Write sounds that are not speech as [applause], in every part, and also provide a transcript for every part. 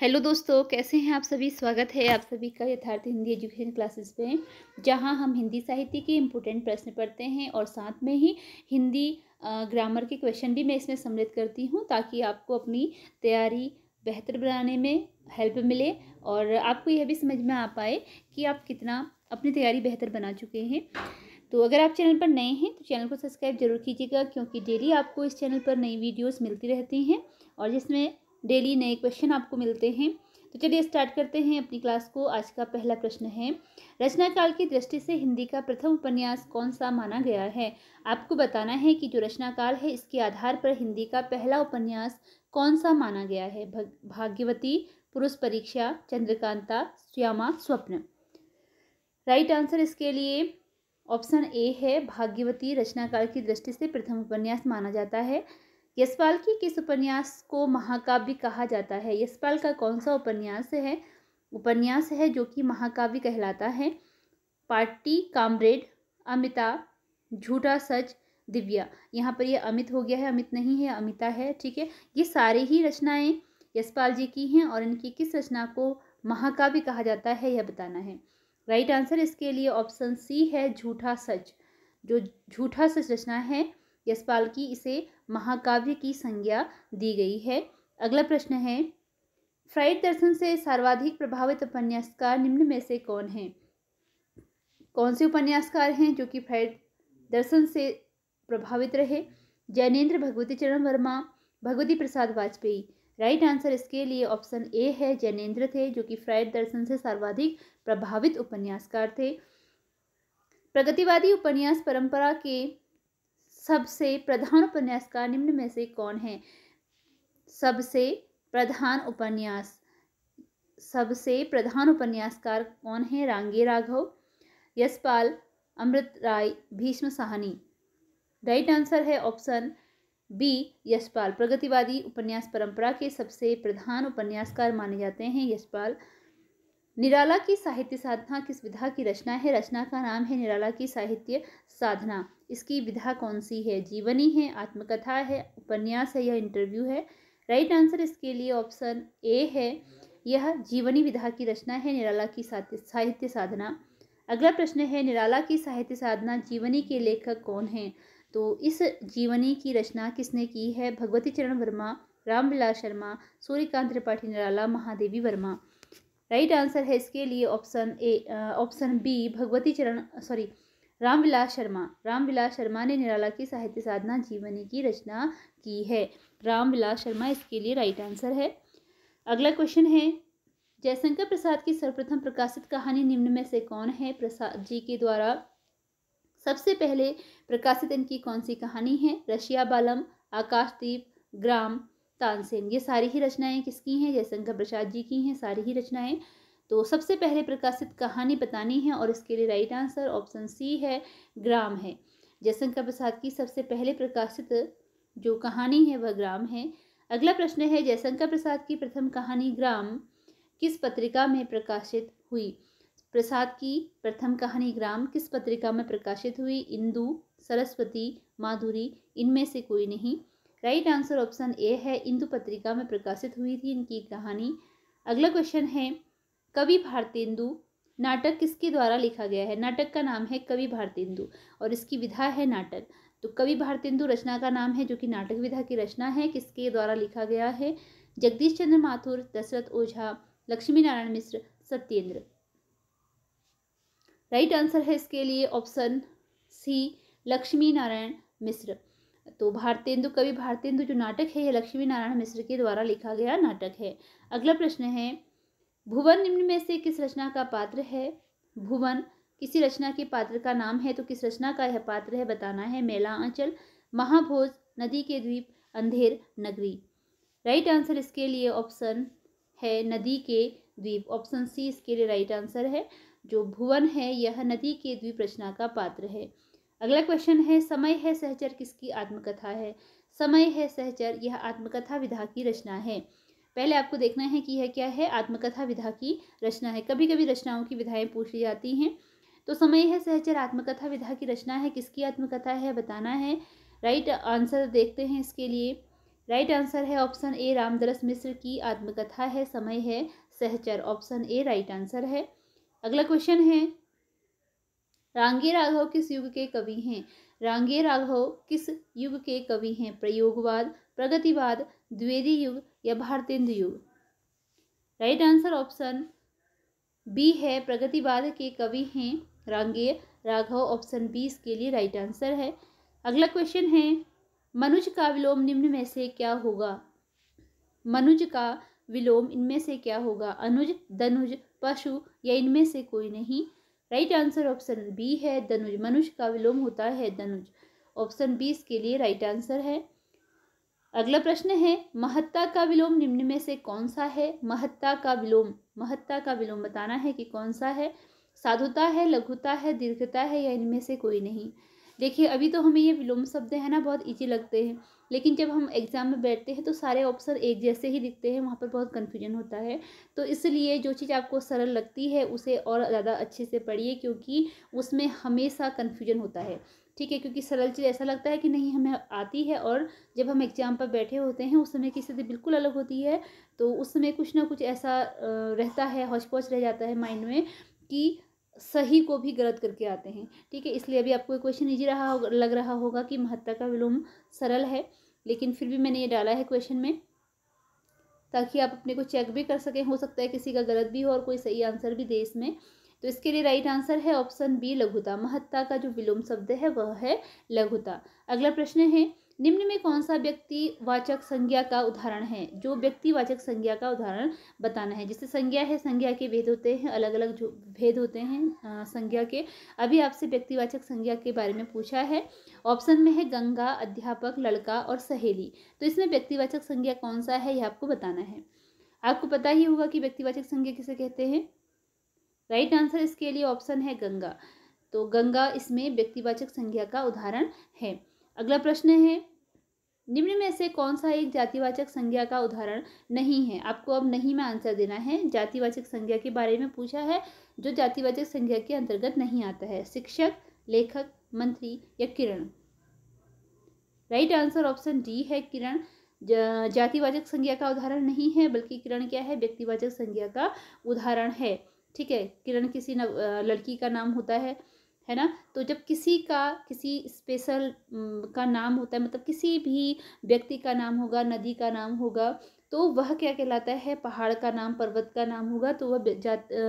hello दोस्तों कैसे हैं आप सभी स्वागत है आप सभी का यथार्थ हिंदी एजुकेशन क्लासेस पे जहां हम हिंदी साहित्य के इम्पोर्टेंट प्रश्न पढ़ते हैं और साथ में ही हिंदी ग्रामर के क्वेश्चन भी मैं इसमें सम्मिलित करती हूं ताकि आपको अपनी तैयारी बेहतर बनाने में हेल्प मिले और आपको यह भी समझ में आ पाए कि आप कितना अपनी तैयारी बेहतर बना चुके हैं तो अगर आप चैनल पर नए हैं तो चैनल को सब्सक्राइब जरूर कीजिएगा क्योंकि डेली आपको इस चैनल पर नई वीडियोस मिलती रहती हैं और जिसमें डेली नए क्वेश्चन आपको मिलते हैं तो चलिए स्टार्ट करते हैं अपनी क्लास को आज का पहला प्रश्न है रचनाकाल की दृष्टि से हिंदी का प्रथम उपन्यास कौन सा माना गया है आपको बताना है कि जो रचनाकाल है इसके आधार पर हिंदी का पहला उपन्यास कौन सा माना गया है भाग्यवती पुरुष परीक्षा चंद्रकांता श्यामा स्वप्न राइट आंसर इसके लिए ऑप्शन ए है भाग्यवती रचनाकाल की दृष्टि से प्रथम उपन्यास माना जाता है यशपाल की किस उपन्यास को महाकाव्य कहा जाता है यशपाल का कौन सा उपन्यास है उपन्यास है जो कि महाकाव्य कहलाता है पार्टी कामरेड अमिता झूठा सच दिव्या यहाँ पर ये अमित हो गया है अमित नहीं है अमिता है ठीक है ये सारे ही रचनाएं यशपाल जी की हैं और इनकी किस रचना को महाकाव्य कहा जाता है यह बताना है राइट आंसर इसके लिए ऑप्शन सी है झूठा सच जो झूठा सच रचना है यशपाल की इसे महाकाव्य की संज्ञा दी गई है अगला प्रश्न है फ्राइड दर्शन से सर्वाधिक प्रभावित उपन्यासकार निम्न में से कौन है कौन से उपन्यासकार हैं जो कि फ्राइड दर्शन से प्रभावित रहे जैनेन्द्र भगवती चरण वर्मा भगवती प्रसाद वाजपेयी राइट आंसर इसके लिए ऑप्शन ए है जैनेन्द्र थे जो कि फ्राइड दर्शन से सर्वाधिक प्रभावित उपन्यासकार थे प्रगतिवादी उपन्यास परंपरा के सबसे प्रधान उपन्यासकार निम्न में से कौन है सबसे प्रधान उपन्यास सबसे प्रधान उपन्यासकार कौन है रांगे राघव यशपाल अमृत राय भीष्म साहनी राइट आंसर है ऑप्शन बी यशपाल प्रगतिवादी उपन्यास परंपरा के सबसे प्रधान उपन्यासकार माने जाते हैं यशपाल निराला की साहित्य साधना किस विधा की रचना है रचना का नाम है निराला की साहित्य साधना इसकी विधा कौन सी है जीवनी है आत्मकथा है उपन्यास है या इंटरव्यू है राइट आंसर इसके लिए ऑप्शन ए है यह जीवनी विधा की रचना है निराला की साहित्य साधना अगला प्रश्न है निराला की साहित्य साधना जीवनी के लेखक कौन हैं तो इस जीवनी की रचना किसने की है भगवती चरण वर्मा रामविलास शर्मा सूर्यकांत त्रिपाठी निराला महादेवी वर्मा राइट आंसर है इसके लिए option A option B Bhagwati Charan sorry Ramvilas Sharma Ramvilas Sharma ने निराला की साहित्य साधना जीवनी की रचना की है रामविलास शर्मा इसके लिए राइट आंसर है अगला क्वेश्चन है जयशंकर प्रसाद की सर्वप्रथम प्रकाशित कहानी निम्न में से कौन है प्रसाद जी के द्वारा सबसे पहले प्रकाशित इनकी कौन सी कहानी है रशिया बालम आकाशदीप ग्राम तानसेन ये सारी ही रचनाएं किसकी हैं जयशंकर प्रसाद जी की हैं सारी ही रचनाएं तो सबसे पहले प्रकाशित कहानी बतानी है और इसके लिए राइट आंसर ऑप्शन सी है ग्राम है जयशंकर प्रसाद की सबसे पहले प्रकाशित जो कहानी है वह ग्राम है अगला प्रश्न है जयशंकर प्रसाद की प्रथम कहानी ग्राम किस पत्रिका में प्रकाशित हुई प्रसाद की प्रथम कहानी ग्राम किस पत्रिका में प्रकाशित हुई इंदु सरस्वती माधुरी इनमें से कोई नहीं राइट आंसर ऑप्शन ए है इंदु पत्रिका में प्रकाशित हुई थी इनकी कहानी अगला क्वेश्चन है कवि भारतेंदु नाटक किसके द्वारा लिखा गया है नाटक का नाम है कवि भारतेंदु और इसकी विधा है नाटक तो कवि भारतेंदु रचना का नाम है जो कि नाटक विधा की रचना है किसके द्वारा लिखा गया है जगदीश चंद्र माथुर दशरथ ओझा लक्ष्मी नारायण मिश्र सत्येंद्र राइट आंसर है इसके लिए ऑप्शन सी लक्ष्मी नारायण मिश्र तो भारतेंदु कवि भारतेंदु जो नाटक है यह लक्ष्मी नारायण मिश्र के द्वारा लिखा गया नाटक है अगला प्रश्न है भुवन निम्न में से किस रचना का पात्र है भुवन किसी रचना के पात्र का नाम है तो किस रचना का यह पात्र है बताना है मेला आंचल महाभोज नदी के द्वीप अंधेर नगरी राइट आंसर इसके लिए ऑप्शन है नदी के द्वीप ऑप्शन सी इसके लिए राइट आंसर है जो भुवन है यह नदी के द्वीप रचना का पात्र है अगला क्वेश्चन है समय है सहचर किसकी आत्मकथा है समय है सहचर यह आत्मकथा विधा की रचना है पहले आपको देखना है कि यह क्या है आत्मकथा विधा की रचना है कभी कभी रचनाओं की विधाएं पूछ ली जाती हैं तो समय है सहचर आत्मकथा विधा की रचना है किसकी आत्मकथा है बताना है राइट आंसर देखते हैं इसके लिए राइट आंसर है ऑप्शन ए रामदरस मिश्र की आत्मकथा है समय है सहचर ऑप्शन ए राइट आंसर है अगला क्वेश्चन है रांगे राघव किस युग के कवि हैं रांगे राघव किस युग के कवि हैं प्रयोगवाद प्रगतिवाद द्वेदी युग या भारतेंदु युग राइट आंसर ऑप्शन बी है प्रगतिवाद के कवि हैं रांगे राघव ऑप्शन बी इसके लिए राइट आंसर है अगला क्वेश्चन है मनुज का विलोम निम्न में से क्या होगा मनुज का विलोम इनमें से क्या होगा अनुज दनुज पशु या इनमें से कोई नहीं राइट आंसर ऑप्शन बी है धनुज मनुष्य का विलोम होता है धनुज ऑप्शन बी इसके लिए राइट आंसर है अगला प्रश्न है महत्ता का विलोम निम्न में से कौन सा है महत्ता का विलोम महत्ता का विलोम बताना है कि कौन सा है साधुता है लघुता है दीर्घता है या इनमें से कोई नहीं देखिए अभी तो हमें ये विलोम शब्द है ना बहुत ईजी लगते हैं लेकिन जब हम एग्ज़ाम में बैठते हैं तो सारे ऑप्शन एक जैसे ही दिखते हैं वहाँ पर बहुत कन्फ्यूजन होता है तो इसलिए जो चीज़ आपको सरल लगती है उसे और ज़्यादा अच्छे से पढ़िए क्योंकि उसमें हमेशा कन्फ्यूजन होता है ठीक है क्योंकि सरल चीज़ ऐसा लगता है कि नहीं हमें आती है और जब हम एग्ज़ाम पर बैठे होते हैं उस समय की स्थिति बिल्कुल अलग होती है तो उस समय कुछ ना कुछ ऐसा रहता है हौच रह जाता है माइंड में कि सही को भी गलत करके आते हैं ठीक है इसलिए अभी आपको क्वेश्चन ईजी रहा लग रहा होगा कि महत्ता का विलोम सरल है लेकिन फिर भी मैंने ये डाला है क्वेश्चन में ताकि आप अपने को चेक भी कर सकें हो सकता है किसी का गलत भी हो और कोई सही आंसर भी दे इसमें तो इसके लिए राइट आंसर है ऑप्शन बी लघुता महत्ता का जो विलोम शब्द है वह है लघुता अगला प्रश्न है निम्न में कौन सा व्यक्ति वाचक संज्ञा का उदाहरण है जो व्यक्ति वाचक संज्ञा का उदाहरण बताना है जैसे संज्ञा है संज्ञा के भेद होते हैं अलग अलग जो भेद होते हैं संज्ञा के अभी आपसे व्यक्तिवाचक संज्ञा के बारे में पूछा है ऑप्शन में है गंगा अध्यापक लड़का और सहेली तो इसमें व्यक्तिवाचक संज्ञा कौन सा है यह आपको बताना है आपको पता ही होगा कि व्यक्तिवाचक संज्ञा किसे कहते हैं राइट आंसर इसके लिए ऑप्शन है गंगा तो गंगा इसमें व्यक्तिवाचक संज्ञा का उदाहरण है अगला प्रश्न है निम्न में से कौन सा एक जातिवाचक संज्ञा का उदाहरण नहीं है आपको अब नहीं में आंसर देना है जातिवाचक संज्ञा के बारे में पूछा है जो जातिवाचक संज्ञा के अंतर्गत नहीं आता है शिक्षक लेखक मंत्री या Kiran right answer option D है किरण जातिवाचक संज्ञा का उदाहरण नहीं है बल्कि किरण क्या है व्यक्तिवाचक संज्ञा का उदाहरण है ठीक है किरण किसी लड़की का नाम होता है है ना तो जब किसी का किसी स्पेशल का नाम होता है मतलब किसी भी व्यक्ति का नाम होगा नदी का नाम होगा तो वह क्या कहलाता है पहाड़ का नाम पर्वत का नाम होगा तो वह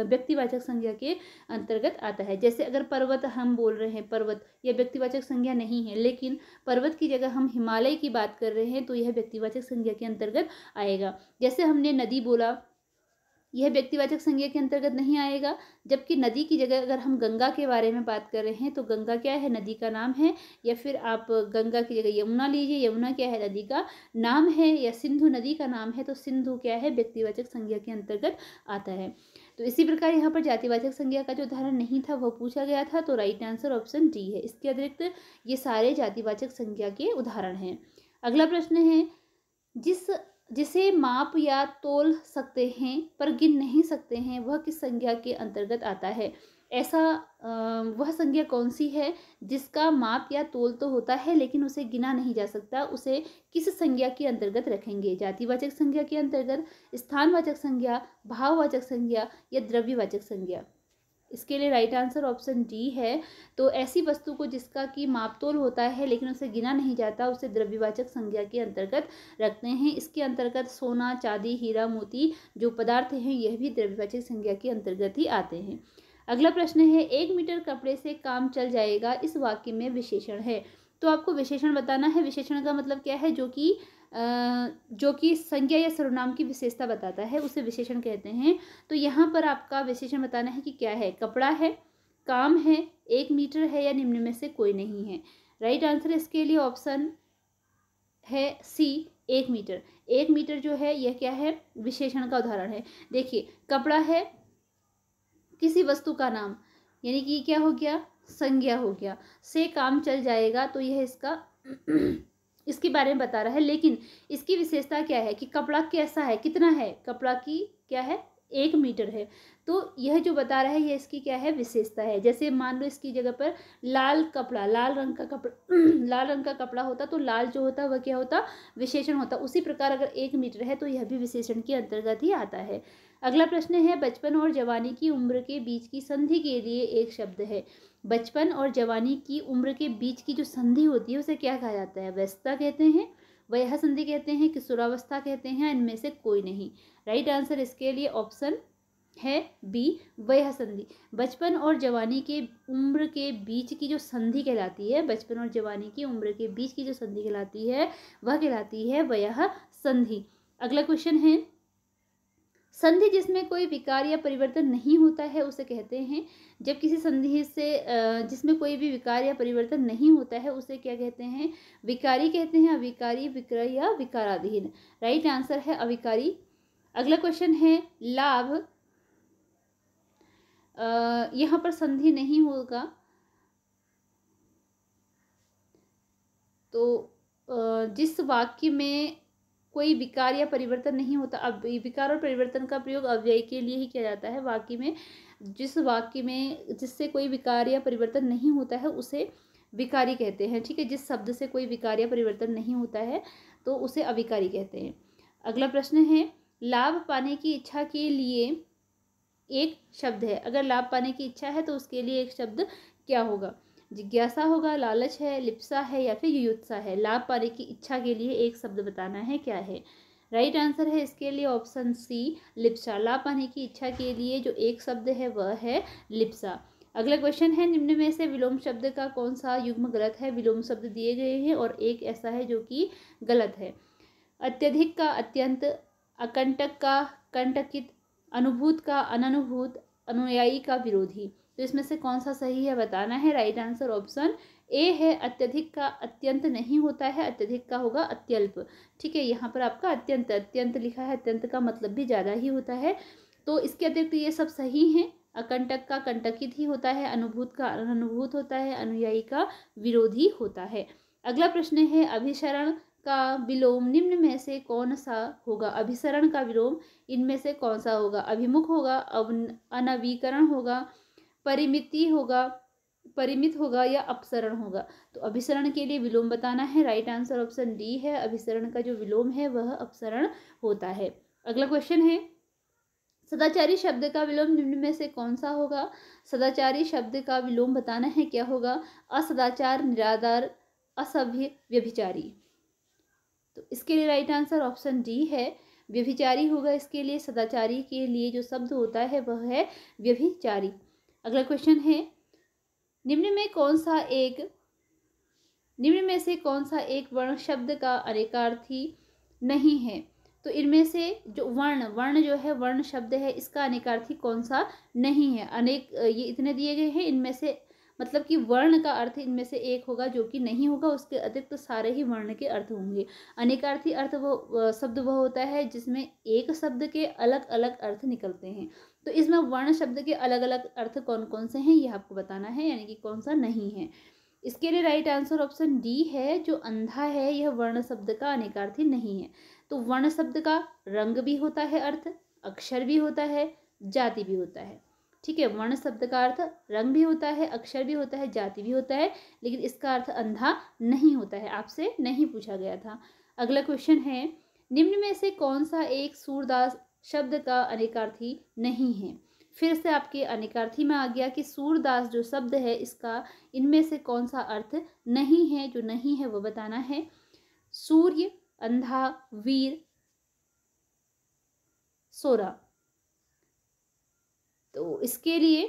व्यक्तिवाचक संज्ञा के अंतर्गत आता है जैसे अगर पर्वत हम बोल रहे हैं पर्वत यह व्यक्तिवाचक संज्ञा नहीं है लेकिन पर्वत की जगह हम हिमालय की बात कर रहे हैं तो यह व्यक्तिवाचक संज्ञा के अंतर्गत आएगा जैसे हमने नदी बोला यह व्यक्तिवाचक संज्ञा के अंतर्गत नहीं आएगा जबकि नदी की जगह अगर हम गंगा के बारे में बात कर रहे हैं तो गंगा क्या है नदी का नाम है या फिर आप गंगा की जगह यमुना लीजिए यमुना क्या है नदी का नाम है या सिंधु नदी का नाम है तो सिंधु क्या है व्यक्तिवाचक संज्ञा के अंतर्गत आता है तो इसी प्रकार यहाँ पर जातिवाचक संज्ञा का जो उदाहरण नहीं था वह पूछा गया था तो राइट आंसर ऑप्शन डी है इसके अतिरिक्त ये सारे जातिवाचक संज्ञा के उदाहरण हैं अगला प्रश्न है जिस जिसे माप या तोल सकते हैं पर गिन नहीं सकते हैं वह किस संज्ञा के अंतर्गत आता है ऐसा वह संज्ञा कौन सी है जिसका माप या तोल तो होता है लेकिन उसे गिना नहीं जा सकता उसे किस संज्ञा के अंतर्गत रखेंगे जातिवाचक संज्ञा के अंतर्गत स्थानवाचक संज्ञा भाववाचक संज्ञा या द्रव्यवाचक संज्ञा इसके लिए राइट आंसर ऑप्शन डी है तो ऐसी वस्तु को जिसका कि मापतोल होता है लेकिन उसे गिना नहीं जाता उसे द्रव्यवाचक संज्ञा के अंतर्गत रखते हैं इसके अंतर्गत सोना चांदी हीरा मोती जो पदार्थ हैं यह भी द्रव्यवाचक संज्ञा के अंतर्गत ही आते हैं अगला प्रश्न है एक मीटर कपड़े से काम चल जाएगा इस वाक्य में विशेषण है तो आपको विशेषण बताना है विशेषण का मतलब क्या है जो कि जो कि संज्ञा या सर्वनाम की विशेषता बताता है उसे विशेषण कहते हैं तो यहाँ पर आपका विशेषण बताना है कि क्या है कपड़ा है काम है एक मीटर है या निम्न में से कोई नहीं है राइट आंसर इसके लिए ऑप्शन है सी एक मीटर एक मीटर जो है यह क्या है विशेषण का उदाहरण है देखिए कपड़ा है किसी वस्तु का नाम यानी कि क्या हो गया संज्ञा हो गया से काम चल जाएगा तो यह इसका इसके बारे में बता रहा है लेकिन इसकी विशेषता क्या है कि कपड़ा कैसा है कितना है कपड़ा की क्या है एक मीटर है तो यह जो बता रहा है यह इसकी क्या है विशेषता है जैसे मान लो इसकी जगह पर लाल कपड़ा लाल रंग का कपड़ा [clears throat] लाल रंग का कपड़ा होता तो लाल जो होता वह क्या होता विशेषण होता उसी प्रकार अगर एक मीटर है तो यह भी विशेषण के अंतर्गत ही आता है अगला प्रश्न है बचपन और जवानी की उम्र के बीच की संधि के लिए एक शब्द है बचपन और जवानी की उम्र के बीच की जो संधि होती है उसे क्या कहा जाता है व्यस्तता कहते हैं वह संधि कहते हैं किशोरावस्था कहते हैं इनमें से कोई नहीं राइट आंसर इसके लिए ऑप्शन है बी वह संधि बचपन और जवानी के उम्र के बीच की जो संधि कहलाती है बचपन और जवानी की उम्र के बीच की जो संधि कहलाती है वह कहलाती है वह संधि अगला क्वेश्चन है संधि जिसमें कोई विकार या परिवर्तन नहीं होता है उसे कहते हैं जब किसी संधि से जिसमें कोई भी विकार या परिवर्तन नहीं होता है उसे क्या कहते हैं विकारी कहते हैं अविकारी विक्रय या विकाराधीन राइट आंसर है अविकारी अगला क्वेश्चन है लाभ यहाँ पर संधि नहीं होगा तो जिस वाक्य में कोई विकार या परिवर्तन नहीं होता अब विकार और परिवर्तन का प्रयोग अव्यय के लिए ही किया जाता है वाक्य में जिस वाक्य में जिससे कोई विकार या परिवर्तन नहीं होता है उसे विकारी कहते हैं ठीक है जिस शब्द से कोई विकार या परिवर्तन नहीं होता है तो उसे अविकारी कहते हैं अगला प्रश्न है लाभ पाने की इच्छा के लिए एक शब्द है अगर लाभ पाने की इच्छा है तो उसके लिए एक शब्द क्या होगा जिज्ञासा होगा लालच है लिप्सा है या फिर युयुत्सा है लाभ पाने की इच्छा के लिए एक शब्द बताना है क्या है राइट आंसर है इसके लिए ऑप्शन सी लिप्सा लाभ पाने की इच्छा के लिए जो एक शब्द है वह है लिप्सा अगला क्वेश्चन है निम्न में से विलोम शब्द का कौन सा युग्म गलत है विलोम शब्द दिए गए हैं और एक ऐसा है जो कि गलत है अत्यधिक का अत्यंत अकंटक का कंटकित अनुभूत का अननुभूत अनुयायी का विरोधी तो इसमें से कौन सा सही है बताना है राइट आंसर ऑप्शन ए है अत्यधिक का अत्यंत नहीं होता है अत्यधिक का होगा अत्यल्प ठीक है यहाँ पर आपका अत्यंत अत्यंत लिखा है अत्यंत का मतलब भी ज़्यादा ही होता है तो इसके अतिरिक्त ये सब सही हैं अकंटक का कंटकित ही होता है अनुभूत का अनुभूत होता है अनुयायी का विरोधी होता है अगला प्रश्न है अभिसरण का विलोम निम्न में से कौन सा होगा अभिसरण का विलोम इनमें से कौन सा होगा अभिमुख होगा अव अनवीकरण होगा परिमिति होगा परिमित होगा या अपसरण होगा तो अभिसरण के लिए विलोम बताना है राइट आंसर ऑप्शन डी है अभिसरण का जो विलोम है वह अपसरण होता है अगला क्वेश्चन है सदाचारी शब्द का विलोम निम्न में से कौन सा होगा सदाचारी शब्द का विलोम बताना है क्या होगा असदाचार निराधार असभ्य व्यभिचारी तो इसके लिए राइट आंसर ऑप्शन डी है व्यभिचारी होगा इसके लिए सदाचारी के लिए जो शब्द होता है वह है व्यभिचारी अगला क्वेश्चन है निम्न में कौन सा एक निम्न में से कौन सा एक वर्ण शब्द का अनेकार्थी नहीं है तो इनमें से जो वर्ण वर्ण जो है वर्ण शब्द है इसका अनेकार्थी कौन सा नहीं है अनेक ये इतने दिए गए हैं इनमें से मतलब कि वर्ण का अर्थ इनमें से एक होगा जो कि नहीं होगा उसके अतिरिक्त तो सारे ही वर्ण के अर्थ होंगे अनेकार्थी अर्थ वो शब्द वह होता है जिसमें एक शब्द के अलग अलग अर्थ निकलते हैं तो इसमें वर्ण शब्द के अलग अलग अर्थ कौन कौन से हैं ये आपको बताना है यानी कि कौन सा नहीं है इसके लिए राइट आंसर ऑप्शन डी है जो अंधा है यह वर्ण शब्द का अनेकार्थी नहीं है तो वर्ण शब्द का रंग भी होता है अर्थ अक्षर भी होता है जाति भी होता है ठीक है वर्ण शब्द का अर्थ रंग भी होता है अक्षर भी होता है जाति भी होता है लेकिन इसका अर्थ अंधा नहीं होता है आपसे नहीं पूछा गया था अगला क्वेश्चन है निम्न में से कौन सा एक सूरदास शब्द का अनेकार्थी नहीं है फिर से आपके अनेकार्थी में आ गया कि सूरदास जो शब्द है इसका इनमें से कौन सा अर्थ नहीं है जो नहीं है वो बताना है सूर्य अंधा वीर सोरा तो इसके लिए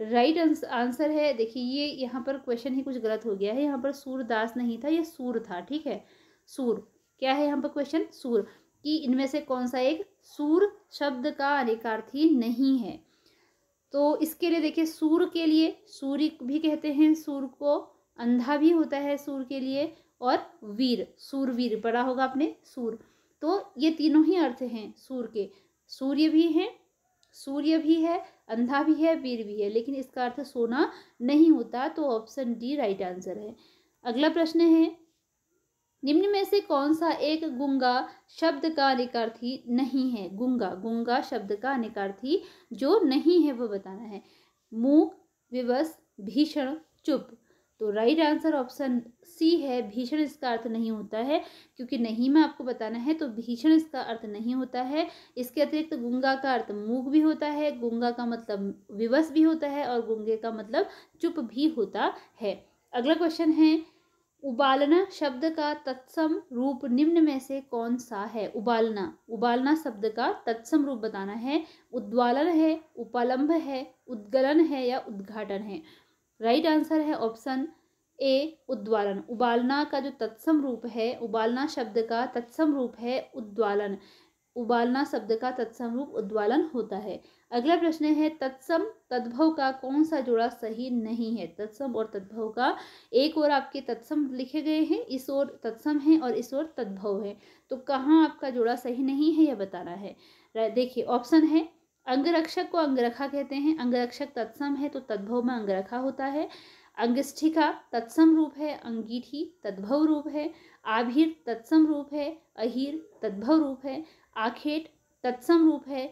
राइट आंसर है देखिए ये यहाँ पर क्वेश्चन ही कुछ गलत हो गया है यहाँ पर सूरदास नहीं था ये सूर था ठीक है सूर क्या है यहाँ पर क्वेश्चन सूर कि इनमें से कौन सा एक सूर शब्द का अनेकार्थी नहीं है तो इसके लिए देखिए सूर के लिए सूर्य भी कहते हैं सूर को अंधा भी होता है सूर के लिए और वीर सूरवीर पढ़ा होगा आपने सूर तो ये तीनों ही अर्थ हैं सूर के सूर्य भी हैं सूर्य भी है अंधा भी है वीर भी है लेकिन इसका अर्थ सोना नहीं होता तो ऑप्शन डी राइट आंसर है अगला प्रश्न है निम्न में से कौन सा एक गुंगा शब्द का अनिकार्थी नहीं है गुंगा गुंगा शब्द का अनिकार्थी जो नहीं है वो बताना है मूक विवश भीषण चुप तो राइट आंसर ऑप्शन सी है भीषण इसका अर्थ नहीं होता है क्योंकि नहीं में आपको बताना है तो भीषण इसका अर्थ नहीं होता है इसके अतिरिक्त तो गुंगा का अर्थ मूक भी होता है गुंगा का मतलब विवश भी होता है और गुंगे का मतलब चुप भी होता है अगला क्वेश्चन है उबालना शब्द का तत्सम रूप निम्न में से कौन सा है उबालना उबालना शब्द का तत्सम रूप बताना है उद्वालन है उपालंब है उद्गलन है या उद्घाटन है राइट आंसर है ऑप्शन ए उद्वालन उबालना का जो तत्सम रूप है उबालना शब्द का तत्सम रूप है उद्वालन उबालना शब्द का तत्सम रूप उद्वालन होता है अगला प्रश्न है तत्सम तद्भव का कौन सा जोड़ा सही नहीं है तत्सम और तद्भव का एक और आपके तत्सम लिखे गए हैं इस ओर तत्सम है और इस ओर तद्भव है तो कहाँ आपका जोड़ा सही नहीं है यह बताना है देखिए ऑप्शन है अंगरक्षक को अंगरखा कहते हैं अंगरक्षक तत्सम है तो तद्भव में अंगरखा होता है अंगिष्ठिका तत्सम रूप है अंगीठी तद्भव रूप है आभिर तत्सम रूप है अहिर तद्भव रूप है आखेट तत्सम रूप है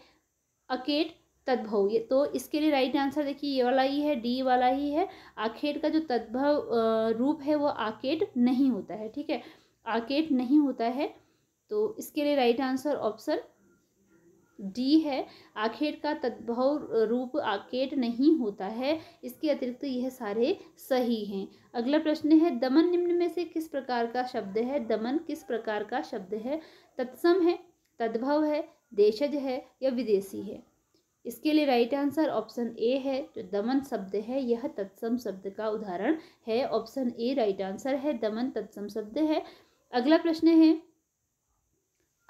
अकेट तद्भव ये तो इसके लिए राइट आंसर देखिए ये वाला ही है डी वाला ही है आखेट का जो तद्भव रूप है वो आकेट नहीं होता है ठीक है आकेट नहीं होता है तो इसके लिए राइट आंसर ऑप्शन डी है आखेट का तद्भव रूप आकेट नहीं होता है इसके अतिरिक्त तो यह सारे सही हैं अगला प्रश्न है दमन निम्न में से किस प्रकार का शब्द है दमन किस प्रकार का शब्द है तत्सम है तद्भव है देशज है या विदेशी है इसके लिए राइट आंसर ऑप्शन ए है जो दमन शब्द है यह तत्सम शब्द का उदाहरण है ऑप्शन ए राइट आंसर है दमन तत्सम शब्द है अगला प्रश्न है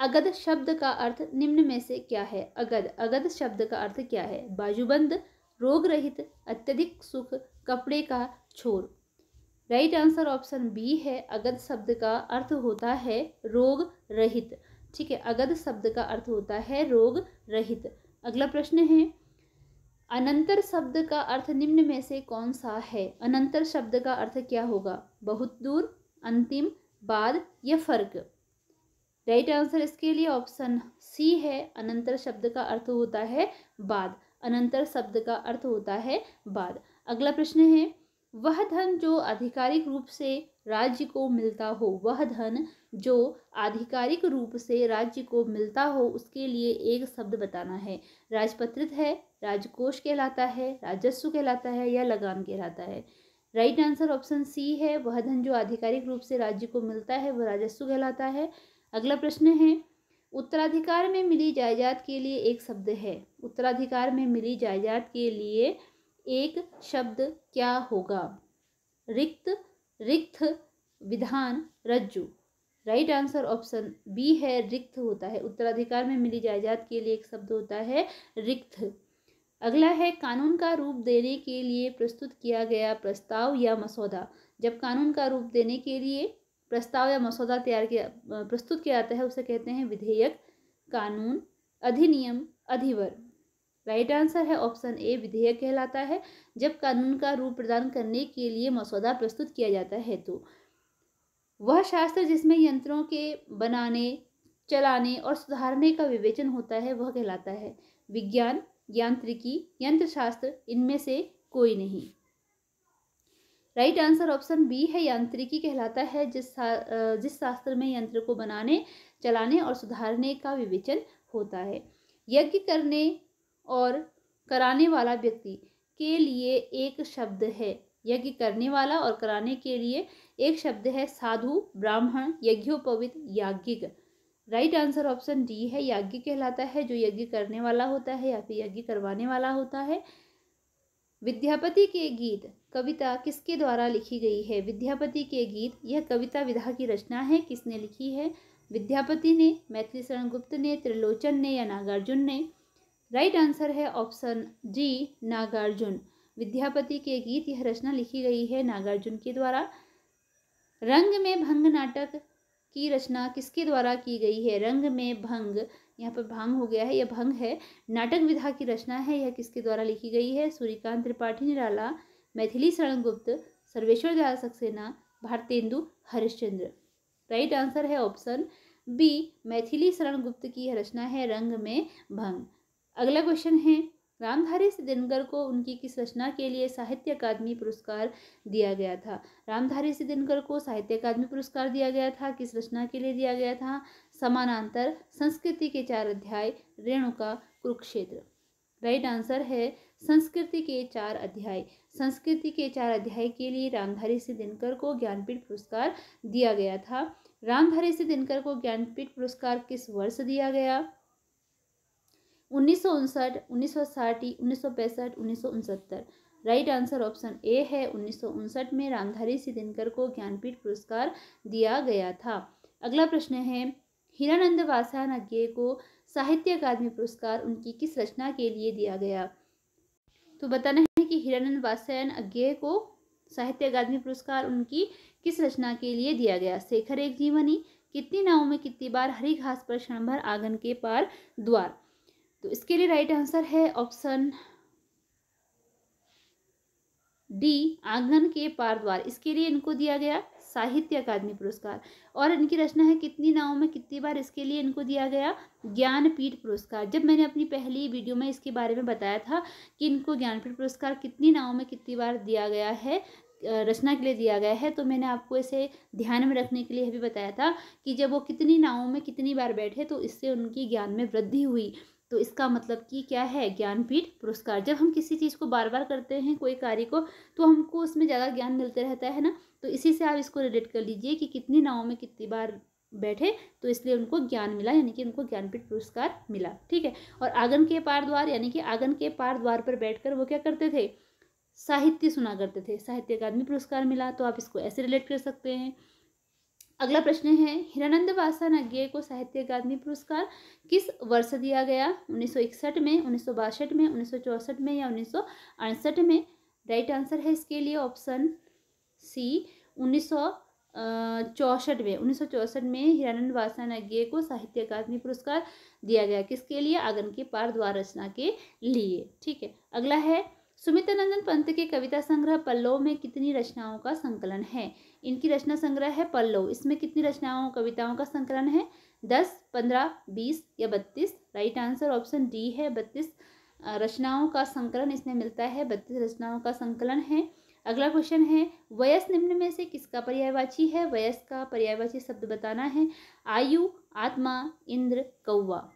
अगध शब्द का अर्थ निम्न में से क्या है अगध अगध शब्द का अर्थ क्या है बाजूबंद रोग रहित अत्यधिक सुख कपड़े का छोर राइट आंसर ऑप्शन बी है अगध शब्द का अर्थ होता है रोग रहित ठीक है अगध शब्द का अर्थ होता है रोग रहित अगला प्रश्न है अनंतर शब्द का अर्थ निम्न में से कौन सा है अनंतर शब्द का अर्थ क्या होगा बहुत दूर अंतिम बाद या फर्क राइट आंसर इसके लिए ऑप्शन सी है अनंतर शब्द का अर्थ होता है बाद अनंतर शब्द का अर्थ होता है बाद अगला प्रश्न है वह धन जो आधिकारिक रूप से राज्य को मिलता हो वह धन जो आधिकारिक रूप से राज्य को मिलता हो उसके लिए एक शब्द बताना है राजपत्रित है राजकोष कहलाता है राजस्व कहलाता है या लगान कहलाता है राइट आंसर ऑप्शन सी है वह धन जो आधिकारिक रूप से राज्य को मिलता है वह राजस्व कहलाता है अगला प्रश्न है उत्तराधिकार में मिली जायदाद के लिए एक शब्द है उत्तराधिकार में मिली जायदाद के लिए एक शब्द क्या होगा रिक्त रिक्त विधान रज्जु राइट आंसर ऑप्शन बी है रिक्त होता है उत्तराधिकार में मिली जायदाद के लिए एक शब्द होता है रिक्त अगला है कानून का रूप देने के लिए प्रस्तुत किया गया प्रस्ताव या मसौदा जब कानून का रूप देने के लिए प्रस्ताव या मसौदा तैयार किया प्रस्तुत किया जाता है उसे कहते हैं विधेयक कानून अधिनियम अधिवर राइट आंसर है ऑप्शन ए विधेयक कहलाता है जब कानून का रूप प्रदान करने के लिए मसौदा प्रस्तुत किया जाता है तो वह शास्त्र जिसमें यंत्रों के बनाने चलाने और सुधारने का विवेचन होता है वह कहलाता है विज्ञान यांत्रिकी यंत्र शास्त्र इनमें से कोई नहीं राइट आंसर ऑप्शन बी है यांत्रिकी कहलाता है जिस सा, जिस शास्त्र में यंत्र को बनाने चलाने और सुधारने का विवेचन होता है यज्ञ करने और कराने वाला व्यक्ति के लिए एक शब्द है यज्ञ करने वाला और कराने के लिए एक शब्द है साधु ब्राह्मण यज्ञोपवित याज्ञिक राइट आंसर ऑप्शन डी है याज्ञ कहलाता है जो यज्ञ करने वाला होता है या फिर यज्ञ करवाने वाला होता है विद्यापति के गीत कविता किसके द्वारा लिखी गई है विद्यापति के गीत यह कविता विधा की रचना है किसने लिखी है विद्यापति ने मैथिली शरण गुप्त ने त्रिलोचन ने या नागार्जुन ने राइट आंसर है ऑप्शन डी नागार्जुन विद्यापति के गीत यह रचना लिखी गई है नागार्जुन के द्वारा रंग में भंग नाटक की रचना किसके द्वारा की गई है रंग में भंग यहाँ पर भंग हो गया है यह भंग है नाटक विधा की रचना है यह किसके द्वारा लिखी गई है सूर्यकांत त्रिपाठी निराला मैथिली शरण गुप्त सर्वेश्वर दयाल सक्सेना भारतेंदु हरिश्चंद्र राइट आंसर है ऑप्शन बी मैथिली शरण गुप्त की यह रचना है रंग में भंग अगला क्वेश्चन है रामधारी दिनकर को उनकी किस रचना के लिए साहित्य अकादमी पुरस्कार दिया गया था रामधारी दिनकर को साहित्य अकादमी पुरस्कार दिया गया था किस रचना के लिए दिया गया था समानांतर संस्कृति के चार अध्याय रेणुका कुरुक्षेत्र राइट आंसर है संस्कृति के चार अध्याय संस्कृति के चार अध्याय के लिए रामधारी सिंह दिनकर को ज्ञानपीठ पुरस्कार दिया गया था रामधारी सिंह दिनकर को ज्ञानपीठ पुरस्कार किस वर्ष दिया गया उन्नीस सौ उनसठ उन्नीस सौ उन्नीस सौ पैंसठ उन्नीस सौ उनसत्तर राइट आंसर ऑप्शन ए है उन्नीस सौ उनसठ में रामधारी सिंह दिनकर को ज्ञानपीठ पुरस्कार दिया गया था अगला प्रश्न है हीरानंद वासानज्ञे को साहित्य अकादमी पुरस्कार उनकी किस रचना के लिए दिया गया तो बताना है कि हिरानंद वासायन अज्ञे को साहित्य अकादमी पुरस्कार उनकी किस रचना के लिए दिया गया शेखर एक जीवनी कितनी नावों में कितनी बार हरी घास पर भर आंगन के पार द्वार तो इसके लिए राइट आंसर है ऑप्शन डी आंगन के पार द्वार इसके लिए इनको दिया गया साहित्य अकादमी पुरस्कार और इनकी रचना है कितनी नावों में कितनी बार इसके लिए इनको दिया गया ज्ञानपीठ पुरस्कार जब मैंने अपनी पहली वीडियो में इसके बारे में बताया था कि इनको ज्ञानपीठ पुरस्कार कितनी नावों में कितनी बार दिया गया है रचना के लिए दिया गया है तो मैंने आपको इसे ध्यान में रखने के लिए भी बताया था कि जब वो कितनी नावों में कितनी बार बैठे तो इससे उनकी ज्ञान में वृद्धि हुई तो इसका मतलब कि क्या है ज्ञानपीठ पुरस्कार जब हम किसी चीज़ को बार बार करते हैं कोई कार्य को तो हमको उसमें ज़्यादा ज्ञान मिलते रहता है ना तो इसी से आप इसको रिलेट कर लीजिए कि कितनी नावों में कितनी बार बैठे तो इसलिए उनको ज्ञान मिला यानी कि उनको ज्ञानपीठ पुरस्कार मिला ठीक है और आंगन के पार द्वार यानी कि आंगन के पार द्वार पर बैठ वो क्या करते थे साहित्य सुना करते थे साहित्य अकादमी पुरस्कार मिला तो आप इसको ऐसे रिलेट कर सकते हैं अगला प्रश्न है हिरानंद वासा नज्ञे को साहित्य अकादमी पुरस्कार किस वर्ष दिया गया 1961 में उन्नीस में उन्नीस में या उन्नीस में राइट आंसर है इसके लिए ऑप्शन सी उन्नीस चौसठ में उन्नीस में हिरानंद वासा नज्ञे को साहित्य अकादमी पुरस्कार दिया गया किसके लिए आंगन के पार द्वार रचना के लिए ठीक है अगला है सुमित्र नंदन पंत के कविता संग्रह पल्लव में कितनी रचनाओं का संकलन है इनकी रचना संग्रह है पल्लव इसमें कितनी रचनाओं कविताओं का संकलन है दस पंद्रह बीस या बत्तीस राइट आंसर ऑप्शन डी है बत्तीस रचनाओं का संकलन इसमें मिलता है बत्तीस रचनाओं का संकलन है अगला क्वेश्चन है वयस निम्न में से किसका पर्यायवाची है वयस का पर्यायवाची शब्द बताना है आयु आत्मा इंद्र कौवा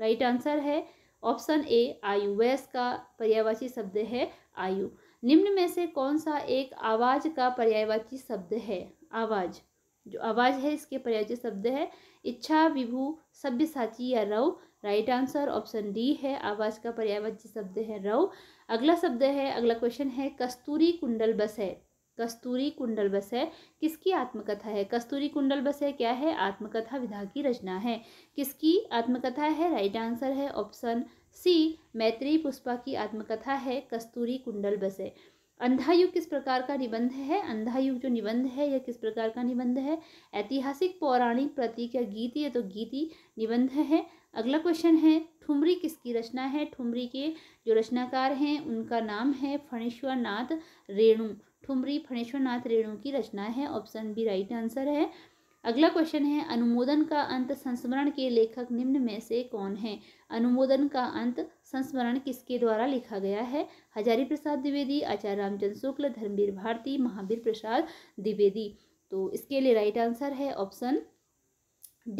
राइट आंसर है ऑप्शन ए आयु वयस का पर्यायवाची शब्द है आयु निम्न में से कौन सा एक आवाज का पर्यायवाची शब्द है आवाज जो आवाज है इसके पर्यायवाची शब्द है इच्छा विभू सभ्य साची या रव राइट आंसर ऑप्शन डी है आवाज का पर्यायवाची शब्द है रव अगला शब्द है अगला क्वेश्चन है कस्तूरी कुंडल बस है कस्तूरी कुंडल बस है किसकी आत्मकथा है कस्तूरी कुंडल बस है क्या है आत्मकथा विधा की रचना है किसकी आत्मकथा है राइट आंसर है ऑप्शन सी मैत्री पुष्पा की आत्मकथा है कस्तूरी कुंडल बस है अंधायुग किस प्रकार का निबंध है अंधायुग जो निबंध है यह किस प्रकार का निबंध है ऐतिहासिक पौराणिक प्रतीक या गीति या तो गीति निबंध है अगला क्वेश्चन है ठुमरी किसकी रचना है ठुमरी के जो रचनाकार हैं उनका नाम है फणीश्वर नाथ रेणु ठुमरी फणेश्वरनाथ रेणु की रचना है ऑप्शन बी राइट आंसर है अगला क्वेश्चन है अनुमोदन का अंत संस्मरण के लेखक निम्न में से कौन है अनुमोदन का अंत संस्मरण किसके द्वारा लिखा गया है हजारी प्रसाद द्विवेदी आचार्य रामचंद्र शुक्ल धर्मवीर भारती महावीर प्रसाद द्विवेदी तो इसके लिए राइट आंसर है ऑप्शन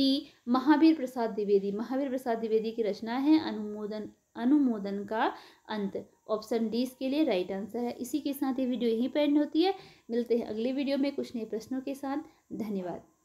डी महावीर प्रसाद द्विवेदी महावीर प्रसाद द्विवेदी की रचना है अनुमोदन अनुमोदन का अंत ऑप्शन डी इसके लिए राइट आंसर है इसी के साथ ये वीडियो यहीं पर एंड होती है मिलते हैं अगले वीडियो में कुछ नए प्रश्नों के साथ धन्यवाद